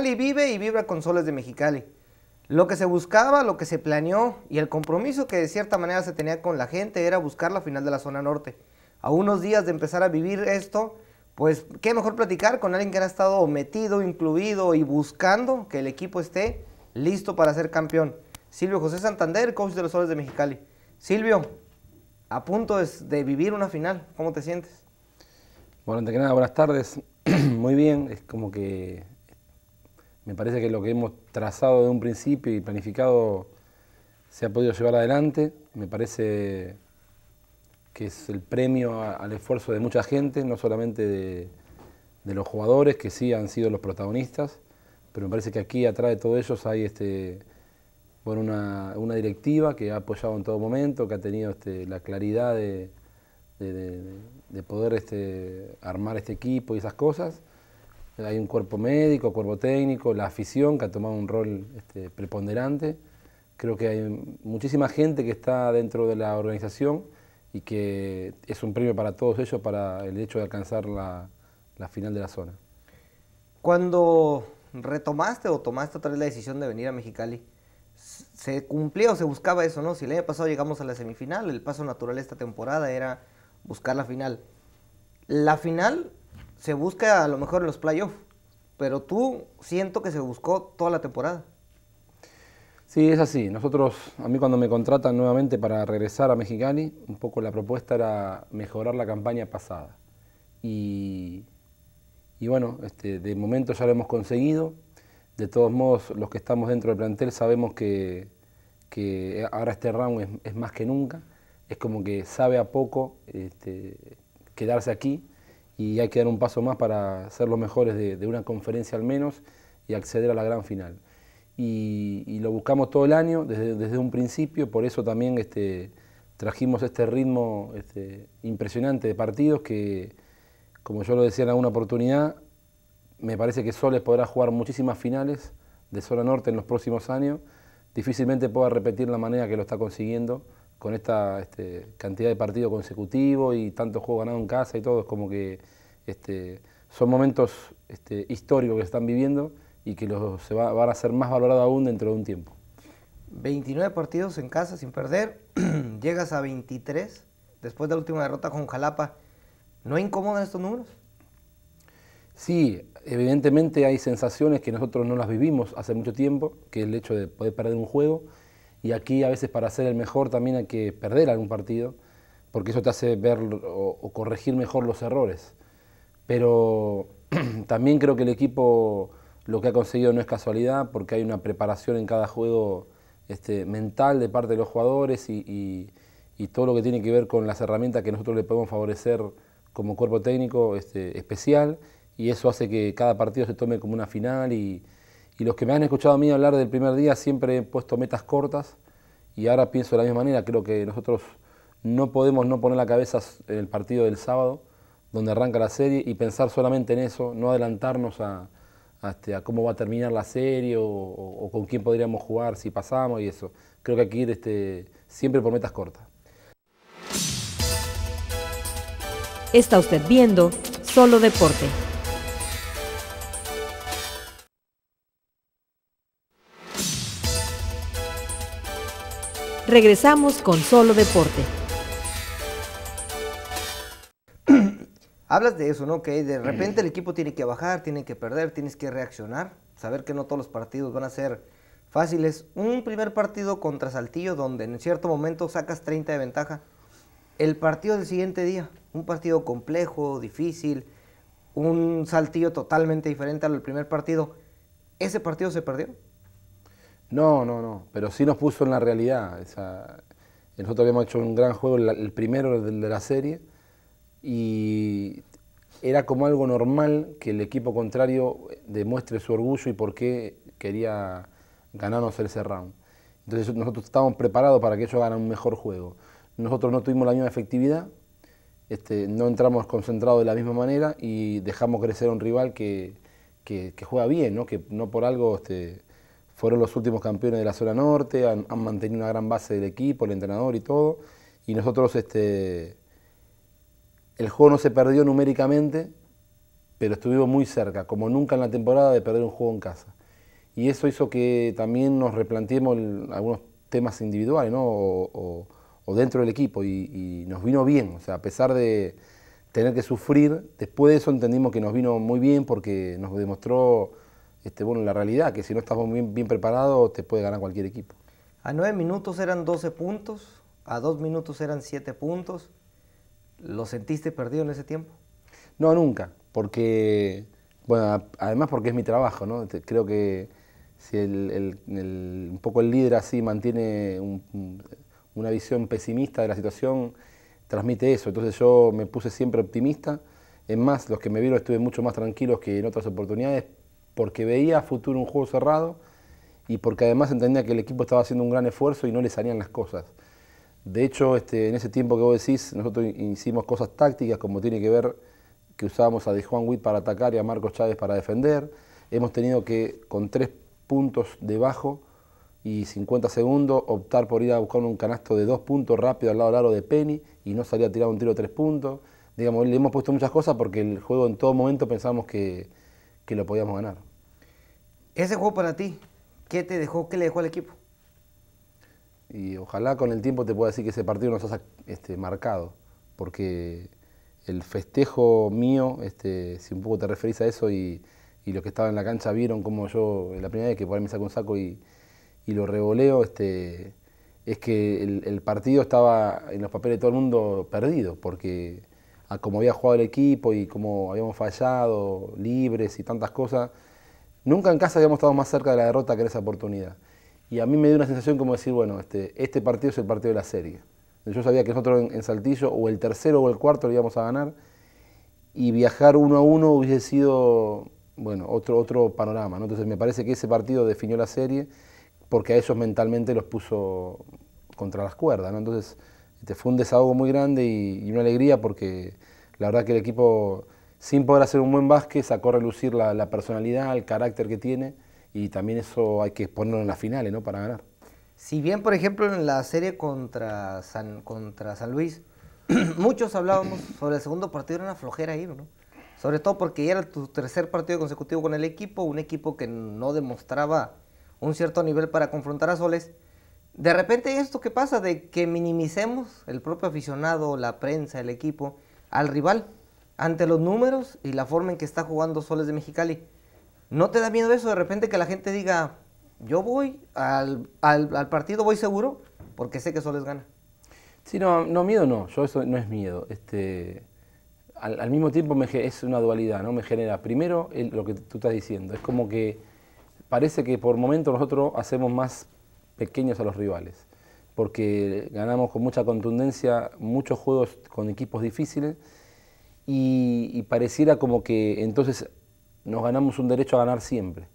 vive y vibra con soles de Mexicali. Lo que se buscaba, lo que se planeó y el compromiso que de cierta manera se tenía con la gente era buscar la final de la zona norte. A unos días de empezar a vivir esto, pues qué mejor platicar con alguien que ha estado metido, incluido y buscando que el equipo esté listo para ser campeón. Silvio José Santander, coach de los Soles de Mexicali. Silvio, a punto de vivir una final, ¿cómo te sientes? Bueno, antes que nada, buenas tardes. Muy bien, es como que me parece que lo que hemos trazado de un principio y planificado se ha podido llevar adelante. Me parece que es el premio al esfuerzo de mucha gente, no solamente de, los jugadores, que sí han sido los protagonistas, pero me parece que aquí atrás de todos ellos hay este, una, directiva que ha apoyado en todo momento, que ha tenido este, la claridad de, poder este, armar este equipo y esas cosas. Hay un cuerpo médico, cuerpo técnico, la afición que ha tomado un rol este, preponderante. Creo que hay muchísima gente que está dentro de la organización y que es un premio para todos ellos para el hecho de alcanzar la, final de la zona. Cuando retomaste o tomaste otra vez la decisión de venir a Mexicali, se cumplía o se buscaba eso, ¿no? Si el año pasado llegamos a la semifinal, el paso natural de esta temporada era buscar la final. La final se busca a lo mejor en los playoffs, pero tú siento que se buscó toda la temporada. Sí, es así. Nosotros, a mí cuando me contratan nuevamente para regresar a Mexicali, un poco la propuesta era mejorar la campaña pasada. Y, bueno, este, de momento ya lo hemos conseguido. De todos modos, los que estamos dentro del plantel sabemos que, ahora este round es, más que nunca. Es como que sabe a poco este, quedarse aquí y hay que dar un paso más para ser los mejores de, una conferencia al menos y acceder a la gran final. Y, lo buscamos todo el año, desde, un principio, por eso también este, trajimos este ritmo este, impresionante de partidos que, como yo lo decía en alguna oportunidad, me parece que Soles podrá jugar muchísimas finales de zona norte en los próximos años, difícilmente pueda repetir la manera que lo está consiguiendo con esta este, cantidad de partidos consecutivos y tantos juegos ganados en casa y todo, es como que este, son momentos este, históricos que están viviendo y que los, se va, van a ser más valorados aún dentro de un tiempo. 29 partidos en casa sin perder, llegas a 23 después de la última derrota con Jalapa. ¿No incomodan estos números? Sí, evidentemente hay sensaciones que nosotros no las vivimos hace mucho tiempo, que es el hecho de poder perder un juego y aquí a veces para ser el mejor también hay que perder algún partido, porque eso te hace ver o, corregir mejor los errores. Pero también creo que el equipo lo que ha conseguido no es casualidad, porque hay una preparación en cada juego este, mental de parte de los jugadores y, y, todo lo que tiene que ver con las herramientas que nosotros le podemos favorecer como cuerpo técnico este, especial, y eso hace que cada partido se tome como una final y, y los que me han escuchado a mí hablar del primer día siempre he puesto metas cortas y ahora pienso de la misma manera. Creo que nosotros no podemos no poner la cabeza en el partido del sábado, donde arranca la serie, y pensar solamente en eso, no adelantarnos a, este, cómo va a terminar la serie o, con quién podríamos jugar si pasamos y eso. Creo que hay que ir este, siempre por metas cortas. Está usted viendo Solo Deporte. Regresamos con Solo Deporte. Hablas de eso, ¿no? Que de repente el equipo tiene que bajar, tiene que perder, tienes que reaccionar, saber que no todos los partidos van a ser fáciles. Un primer partido contra Saltillo donde en cierto momento sacas 30 de ventaja. El partido del siguiente día, un partido complejo, difícil, un Saltillo totalmente diferente al primer partido. ¿Ese partido se perdió? No, no, no, pero sí nos puso en la realidad. Nosotros habíamos hecho un gran juego, el primero de la serie, y era como algo normal que el equipo contrario demuestre su orgullo y por qué quería ganarnos ese round. Entonces nosotros estábamos preparados para que ellos ganaran un mejor juego. Nosotros no tuvimos la misma efectividad, este, no entramos concentrados de la misma manera y dejamos crecer a un rival que, juega bien, ¿no? que no por algo este, fueron los últimos campeones de la zona norte, han, mantenido una gran base del equipo, el entrenador y todo. Y nosotros, este, el juego no se perdió numéricamente, pero estuvimos muy cerca, como nunca en la temporada, de perder un juego en casa. Y eso hizo que también nos replanteemos algunos temas individuales, O, dentro del equipo, y, nos vino bien, o sea, a pesar de tener que sufrir, después de eso entendimos que nos vino muy bien porque nos demostró este, bueno, la realidad, que si no estás bien, preparado te puede ganar cualquier equipo. A 9 minutos eran 12 puntos, a 2 minutos eran 7 puntos. ¿Lo sentiste perdido en ese tiempo? No, nunca, porque, bueno, además porque es mi trabajo, ¿no? Este, creo que si un poco el líder así mantiene una visión pesimista de la situación, transmite eso. Entonces yo me puse siempre optimista. Es más, los que me vieron estuve mucho más tranquilos que en otras oportunidades, porque veía a futuro un juego cerrado y porque además entendía que el equipo estaba haciendo un gran esfuerzo y no le salían las cosas. De hecho, este, en ese tiempo que vos decís, nosotros hicimos cosas tácticas, como tiene que ver que usábamos a De Juan Witt para atacar y a Marcos Chávez para defender. Hemos tenido que, con tres puntos debajo y 50 segundos, optar por ir a buscar un canasto de dos puntos rápido al lado largo de Penny y no salir a tirar un tiro de tres puntos. Digamos, le hemos puesto muchas cosas porque el juego en todo momento pensábamos que lo podíamos ganar. Ese juego para ti, ¿qué te dejó, qué le dejó al equipo? Y ojalá con el tiempo te pueda decir que ese partido nos ha este, marcado, porque el festejo mío, este, si un poco te referís a eso, y, los que estaban en la cancha vieron cómo yo, la primera vez que por ahí me saco un saco y, lo revoleo, este, es que el, partido estaba en los papeles de todo el mundo perdido, porque como había jugado el equipo y como habíamos fallado, libres y tantas cosas, Nunca en casa habíamos estado más cerca de la derrota que en esa oportunidad. Y a mí me dio una sensación como decir, bueno, este, este partido es el partido de la serie. Yo sabía que nosotros en, Saltillo o el tercero o el cuarto lo íbamos a ganar y viajar uno a uno hubiese sido, bueno, otro, otro panorama. Entonces me parece que ese partido definió la serie porque a ellos mentalmente los puso contra las cuerdas. Entonces este, fue un desahogo muy grande y una alegría porque la verdad que el equipo sin poder hacer un buen básquet, sacó a relucir la, personalidad, el carácter que tiene y también eso hay que ponerlo en las finales ¿no? para ganar. Si bien, por ejemplo, en la serie contra San, contra San Luis, muchos hablábamos sobre el segundo partido, era una flojera ahí, Sobre todo porque era tu tercer partido consecutivo con el equipo, un equipo que no demostraba un cierto nivel para confrontar a Soles. De repente esto que pasa de que minimicemos el propio aficionado, la prensa, el equipo, al rival, ante los números y la forma en que está jugando Soles de Mexicali. ¿No te da miedo eso de repente que la gente diga, yo voy al, partido, voy seguro, porque sé que Soles gana? Sí, no, no miedo no, yo eso no es miedo. Este, al, mismo tiempo es una dualidad, ¿no? Me genera primero lo que tú estás diciendo, es como que parece que por momentos nosotros hacemos más pequeños a los rivales, porque ganamos con mucha contundencia muchos juegos con equipos difíciles y, pareciera como que entonces nos ganamos un derecho a ganar siempre.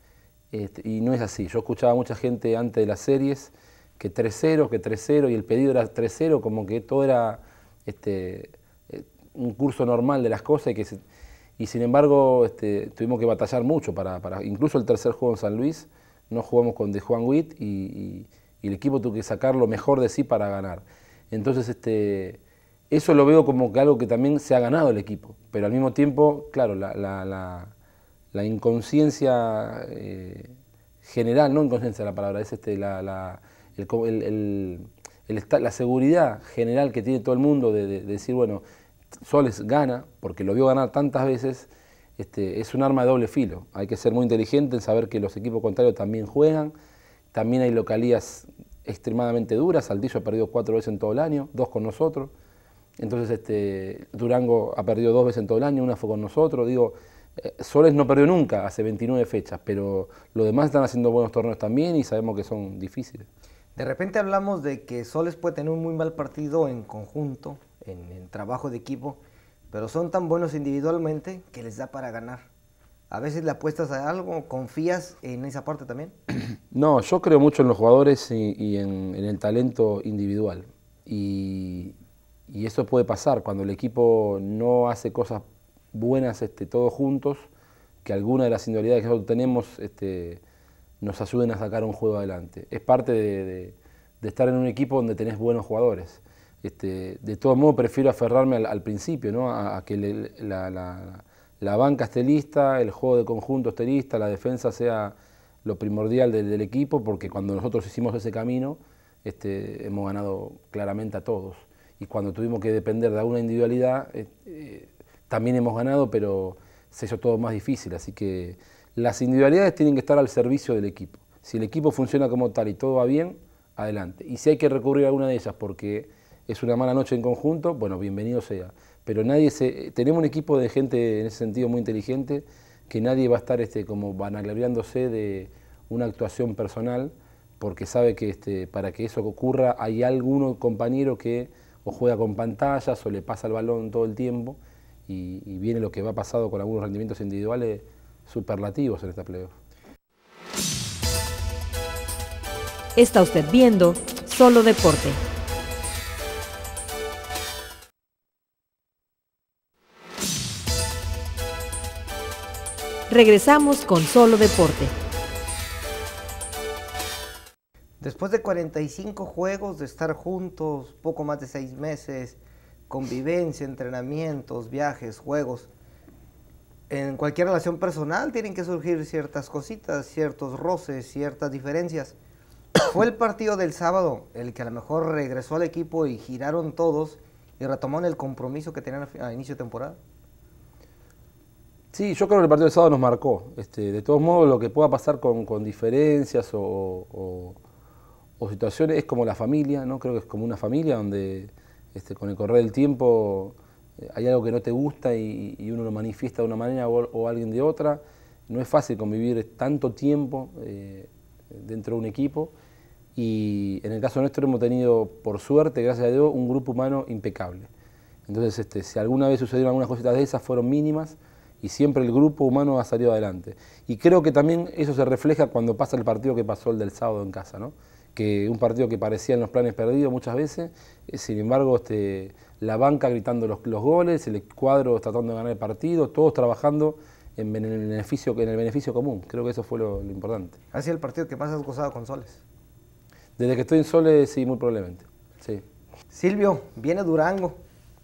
Este, y no es así. Yo escuchaba a mucha gente antes de las series que 3-0, que 3-0, y el pedido era 3-0, como que todo era este, eh, un curso normal de las cosas. Y, sin embargo, este, tuvimos que batallar mucho para, Incluso el tercer juego en San Luis, no jugamos con De Juan Witt y el equipo tuvo que sacar lo mejor de sí para ganar. Entonces, este eso lo veo como algo que también se ha ganado el equipo, pero al mismo tiempo, claro, la, inconsciencia eh, general, no inconsciencia la palabra, es este, la, seguridad general que tiene todo el mundo de, decir, bueno, Soles gana, porque lo vio ganar tantas veces, este, es un arma de doble filo. Hay que ser muy inteligente en saber que los equipos contrarios también juegan, también hay localías extremadamente duras, Saltillo ha perdido cuatro veces en todo el año, dos con nosotros. Entonces este, Durango ha perdido dos veces en todo el año, una fue con nosotros, digo, eh, Soles no perdió nunca, hace 29 fechas, pero los demás están haciendo buenos torneos también y sabemos que son difíciles. De repente hablamos de que Soles puede tener un muy mal partido en conjunto, en, trabajo de equipo, pero son tan buenos individualmente que les da para ganar. ¿A veces le apuestas a algo? ¿Confías en esa parte también? No, yo creo mucho en los jugadores y, en, en, el talento individual. Y, y eso puede pasar cuando el equipo no hace cosas buenas este, todos juntos, que alguna de las individualidades que nosotros tenemos este, nos ayuden a sacar un juego adelante. Es parte de, estar en un equipo donde tenés buenos jugadores. Este, de todo modo, prefiero aferrarme al, principio, ¿no? a, que la, banca esté lista, el juego de conjunto esté lista, la defensa sea lo primordial del, equipo, porque cuando nosotros hicimos ese camino, hemos ganado claramente a todos y cuando tuvimos que depender de alguna individualidad, eh, eh, también hemos ganado, pero se hizo todo más difícil. Así que las individualidades tienen que estar al servicio del equipo. Si el equipo funciona como tal y todo va bien, adelante. Y si hay que recurrir a alguna de ellas porque es una mala noche en conjunto, bueno, bienvenido sea. Pero nadie se, tenemos un equipo de gente en ese sentido muy inteligente, que nadie va a estar este, como vanagloriándose de una actuación personal, porque sabe que este, para que eso ocurra hay algún compañero que o juega con pantallas o le pasa el balón todo el tiempo y, viene lo que va pasado con algunos rendimientos individuales superlativos en esta playoff. Está usted viendo Solo Deporte. Regresamos con Solo Deporte. Después de 45 juegos, de estar juntos poco más de seis meses, convivencia, entrenamientos, viajes, juegos, en cualquier relación personal tienen que surgir ciertas cositas, ciertos roces, ciertas diferencias. Fue el partido del sábado el que a lo mejor regresó al equipo y giraron todos y retomaron el compromiso que tenían a inicio de temporada. Sí, yo creo que el partido del sábado nos marcó. Este, de todos modos, lo que pueda pasar con, diferencias o, situaciones, es como la familia, ¿no? Creo que es como una familia donde este, con el correr del tiempo eh, hay algo que no te gusta y, uno lo manifiesta de una manera o, alguien de otra. No es fácil convivir tanto tiempo eh, dentro de un equipo y en el caso nuestro hemos tenido, por suerte, gracias a Dios, un grupo humano impecable. Entonces, este, si alguna vez sucedieron algunas cositas de esas, fueron mínimas y siempre el grupo humano ha salido adelante. Y creo que también eso se refleja cuando pasa el partido que pasó el del sábado en casa, ¿no? que un partido que parecía en los planes perdidos muchas veces, eh, sin embargo, este, la banca gritando los, goles, el cuadro tratando de ganar el partido, todos trabajando en, el, beneficio, en el beneficio común. Creo que eso fue lo, importante. ¿Ha sido el partido que más has gozado con Soles? Desde que estoy en Soles, sí, muy probablemente. Sí. Silvio, viene Durango,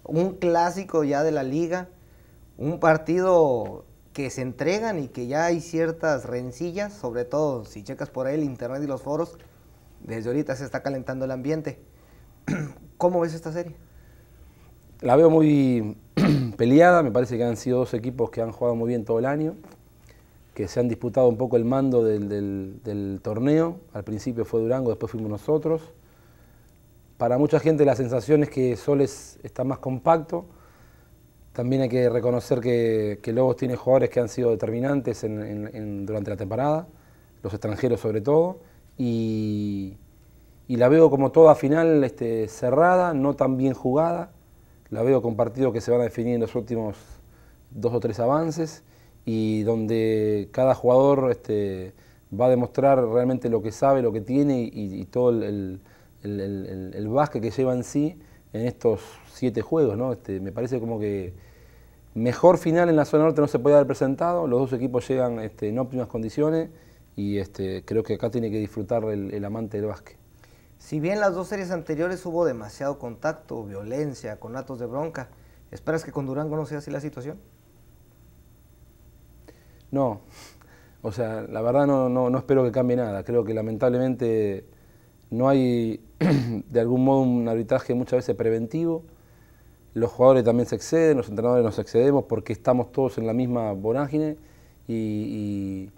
un clásico ya de la liga, un partido que se entregan y que ya hay ciertas rencillas, sobre todo si checas por ahí el internet y los foros, desde ahorita se está calentando el ambiente. ¿Cómo ves esta serie? La veo muy peleada, me parece que han sido dos equipos que han jugado muy bien todo el año, que se han disputado un poco el mando del, torneo. Al principio fue Durango, después fuimos nosotros. Para mucha gente la sensación es que Soles está más compacto. También hay que reconocer que, Lobos tiene jugadores que han sido determinantes durante la temporada, los extranjeros sobre todo y, la veo como toda final este, cerrada, no tan bien jugada. La veo con partidos que se van a definir en los últimos dos o tres avances y donde cada jugador este, va a demostrar realmente lo que sabe, lo que tiene y, todo el, el, básquet que lleva en sí en estos siete juegos. ¿no? Este, me parece como que mejor final en la zona norte no se puede haber presentado, los dos equipos llegan en óptimas condiciones y este, creo que acá tiene que disfrutar el, amante del básquet. Si bien las dos series anteriores hubo demasiado contacto, violencia, con atos de bronca, ¿esperas que con Durango no sea así la situación? No, o sea, la verdad no, no, espero que cambie nada. Creo que lamentablemente no hay de algún modo un arbitraje muchas veces preventivo. Los jugadores también se exceden, los entrenadores nos excedemos porque estamos todos en la misma vorágine y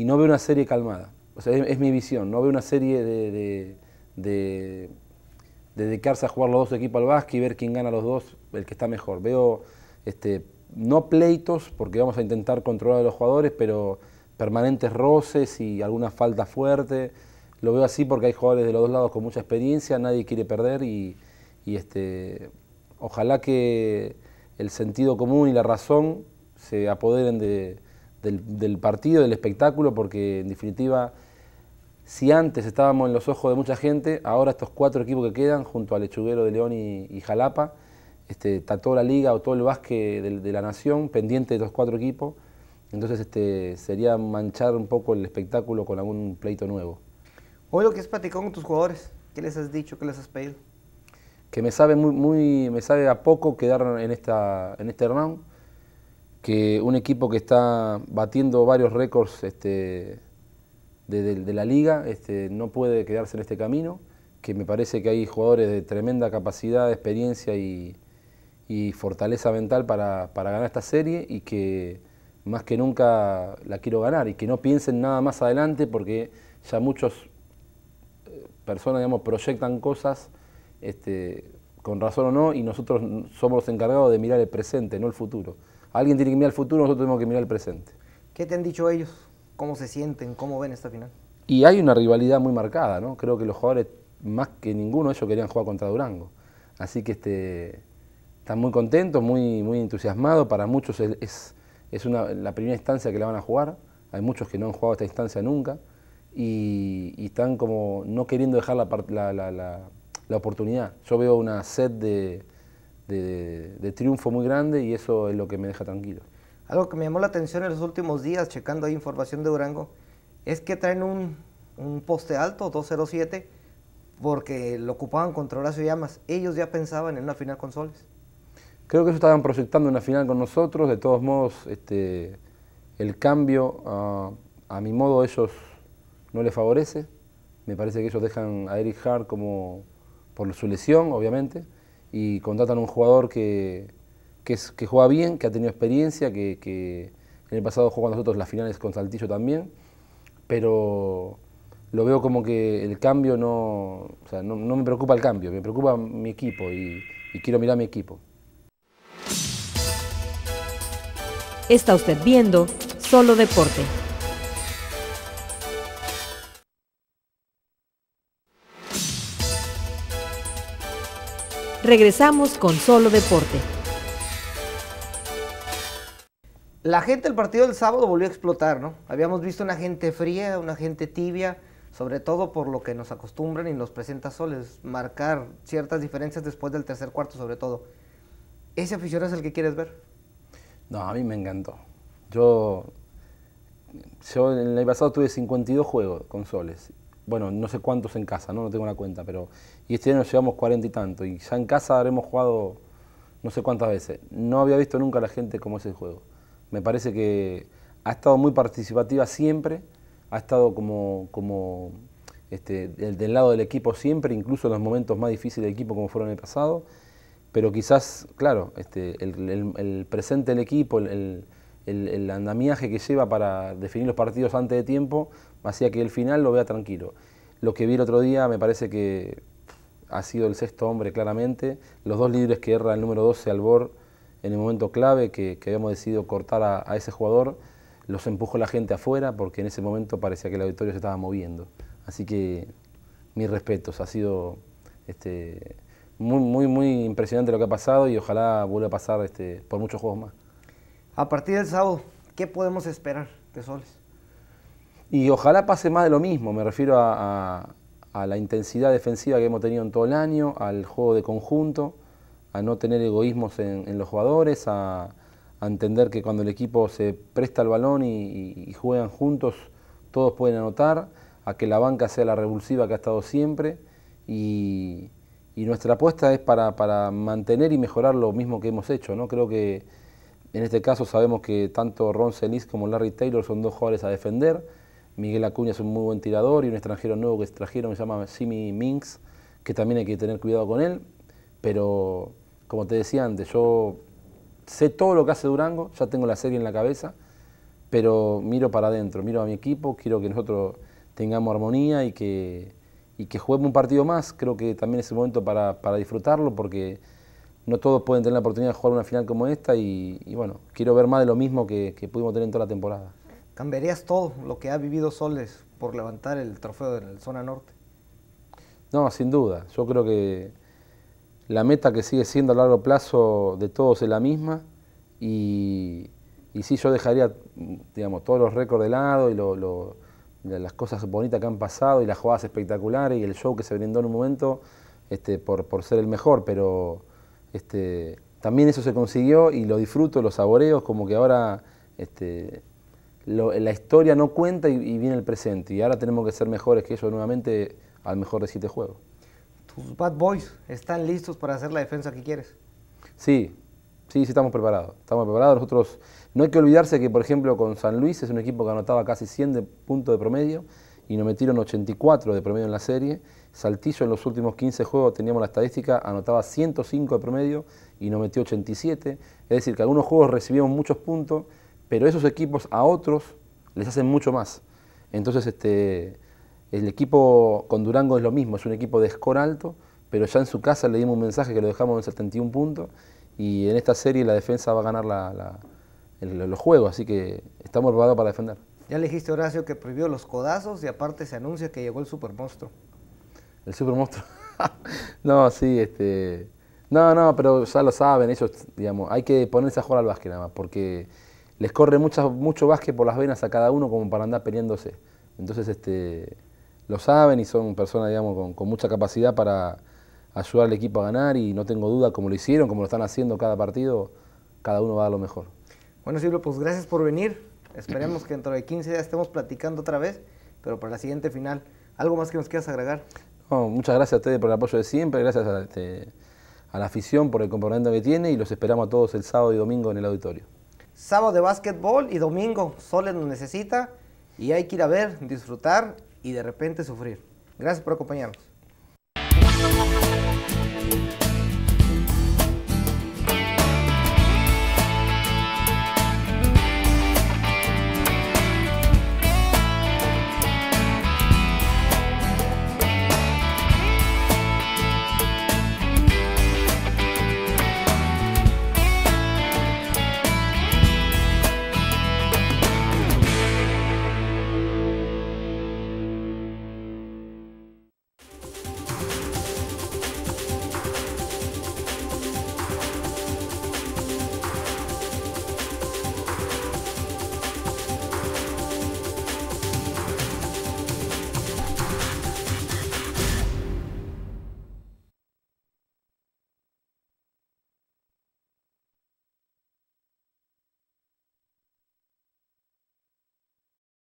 y no veo una serie calmada. O sea, es, mi visión, no veo una serie de, de, dedicarse a jugar los dos equipos al básquet y ver quién gana los dos, el que está mejor. Veo este, no pleitos, porque vamos a intentar controlar a los jugadores, pero permanentes roces y alguna falta fuerte. Lo veo así porque hay jugadores de los dos lados con mucha experiencia, nadie quiere perder y, y este, ojalá que el sentido común y la razón se apoderen de, del, partido, del espectáculo, porque en definitiva, si antes estábamos en los ojos de mucha gente, ahora estos cuatro equipos que quedan, junto al lechuguero de León y, Jalapa, este, está toda la liga o todo el básquet de, la nación pendiente de estos cuatro equipos. Entonces este, sería manchar un poco el espectáculo con algún pleito nuevo. Hoy lo que has platicado con tus jugadores, ¿qué les has dicho, qué les has pedido? Que me sabe, muy, muy, me sabe a poco quedar en, esta, en este round, que un equipo que está batiendo varios récords este, de, la liga este, no puede quedarse en este camino, que me parece que hay jugadores de tremenda capacidad, experiencia y, fortaleza mental para, ganar esta serie y que más que nunca la quiero ganar y que no piensen nada más adelante porque ya muchos eh, personas digamos, proyectan cosas este, con razón o no y nosotros somos los encargados de mirar el presente, no el futuro. Alguien tiene que mirar el futuro, nosotros tenemos que mirar el presente. ¿Qué te han dicho ellos? ¿Cómo se sienten? ¿Cómo ven esta final? Y hay una rivalidad muy marcada, ¿no? Creo que los jugadores, más que ninguno, ellos querían jugar contra Durango. Así que este, están muy contentos, muy, muy entusiasmados. Para muchos es, es, la primera instancia que la van a jugar. Hay muchos que no han jugado esta instancia nunca. Y, están como no queriendo dejar la, la oportunidad. Yo veo una sed de, de, triunfo muy grande y eso es lo que me deja tranquilo. Algo que me llamó la atención en los últimos días, checando ahí información de Durango, es que traen un, poste alto, 207, porque lo ocupaban contra Horacio Llamas. Ellos ya pensaban en una final con Soles. Creo que ellos estaban proyectando una final con nosotros. De todos modos, este, el cambio, a mi modo, ellos no les favorece. Me parece que ellos dejan a Eric Hart como por su lesión, obviamente y contratan a un jugador que, que, juega bien, que ha tenido experiencia, que, en el pasado jugó con nosotros las finales con Saltillo también, pero lo veo como que el cambio no, o sea, no, me preocupa el cambio, me preocupa mi equipo y, quiero mirar mi equipo. Está usted viendo Solo Deporte. Regresamos con Solo Deporte. La gente del partido del sábado volvió a explotar, ¿no? Habíamos visto una gente fría, una gente tibia, sobre todo por lo que nos acostumbran y nos presenta Soles, marcar ciertas diferencias después del tercer cuarto, sobre todo. ¿Ese aficionado es el que quieres ver? No, a mí me encantó. Yo, yo en el pasado tuve 52 juegos con Soles bueno, no sé cuántos en casa, no, tengo la cuenta, pero y este año llevamos cuarenta y tanto, y ya en casa habremos jugado no sé cuántas veces. No había visto nunca a la gente como ese juego. Me parece que ha estado muy participativa siempre, ha estado como, como este, del, lado del equipo siempre, incluso en los momentos más difíciles del equipo como fueron en el pasado, pero quizás, claro, este, el, el presente del equipo, el, el, andamiaje que lleva para definir los partidos antes de tiempo, hacía que el final lo vea tranquilo. Lo que vi el otro día me parece que ha sido el sexto hombre claramente, los dos libres que erra el número 12 Albor en el momento clave que, habíamos decidido cortar a, ese jugador, los empujó la gente afuera porque en ese momento parecía que el auditorio se estaba moviendo. Así que mis respetos, ha sido este, muy, muy, muy impresionante lo que ha pasado y ojalá vuelva a pasar este, por muchos juegos más. A partir del sábado, ¿qué podemos esperar de Soles? Y ojalá pase más de lo mismo, me refiero a, la intensidad defensiva que hemos tenido en todo el año, al juego de conjunto, a no tener egoísmos en, los jugadores, a, entender que cuando el equipo se presta el balón y, juegan juntos, todos pueden anotar, a que la banca sea la revulsiva que ha estado siempre y, nuestra apuesta es para, para, mantener y mejorar lo mismo que hemos hecho. ¿no? Creo que en este caso sabemos que tanto Ron Celis como Larry Taylor son dos jugadores a defender. Miguel Acuña es un muy buen tirador y un extranjero nuevo que trajeron se llama Simi Minks, que también hay que tener cuidado con él. Pero, como te decía antes, yo sé todo lo que hace Durango, ya tengo la serie en la cabeza, pero miro para adentro, miro a mi equipo, quiero que nosotros tengamos armonía y que, y que juguemos un partido más. Creo que también es el momento para, para disfrutarlo porque no todos pueden tener la oportunidad de jugar una final como esta y, bueno, quiero ver más de lo mismo que, pudimos tener en toda la temporada. ¿Cambiarías todo lo que ha vivido Soles por levantar el trofeo de la zona norte? No, sin duda. Yo creo que la meta que sigue siendo a largo plazo de todos es la misma y, sí, yo dejaría digamos, todos los récords de lado y las cosas bonitas que han pasado y las jugadas espectaculares y el show que se brindó en un momento este, por, por ser el mejor, pero este, también eso se consiguió y lo disfruto, los saboreos, como que ahora este, la historia no cuenta y, viene el presente. Y ahora tenemos que ser mejores que ellos nuevamente al mejor de siete juegos. ¿Tus bad boys están listos para hacer la defensa que quieres? Sí, sí, sí, estamos preparados. Estamos preparados. Nosotros, no hay que olvidarse que, por ejemplo, con San Luis es un equipo que anotaba casi 100 puntos de promedio y nos metieron 84 de promedio en la serie. Saltillo en los últimos 15 juegos, teníamos la estadística, anotaba 105 de promedio y nos metió 87. Es decir, que algunos juegos recibimos muchos puntos, pero esos equipos a otros les hacen mucho más. Entonces, este, el equipo con Durango es lo mismo, es un equipo de score alto, pero ya en su casa le dimos un mensaje que lo dejamos en 71 puntos y en esta serie la defensa va a ganar los juegos, así que estamos robados para defender. Ya le dijiste, Horacio, que prohibió los codazos y aparte se anuncia que llegó el super ¿El super no, sí, este... No, no, pero ya lo saben, ellos, digamos, hay que ponerse a jugar al básquet nada más, porque les corre mucho, mucho básquet por las venas a cada uno como para andar peleándose. Entonces, este, lo saben y son personas, digamos, con, mucha capacidad para ayudar al equipo a ganar y no tengo duda, como lo hicieron, como lo están haciendo cada partido, cada uno va a lo mejor. Bueno, Silvio, pues gracias por venir. Esperemos que dentro de 15 días estemos platicando otra vez, pero para la siguiente final, ¿algo más que nos quieras agregar? muchas gracias a ustedes por el apoyo de siempre, gracias este, a, la afición por el comportamiento que tiene y los esperamos a todos el sábado y domingo en el auditorio. Sábado de básquetbol y domingo, Soles nos necesita y hay que ir a ver, disfrutar y de repente sufrir. Gracias por acompañarnos.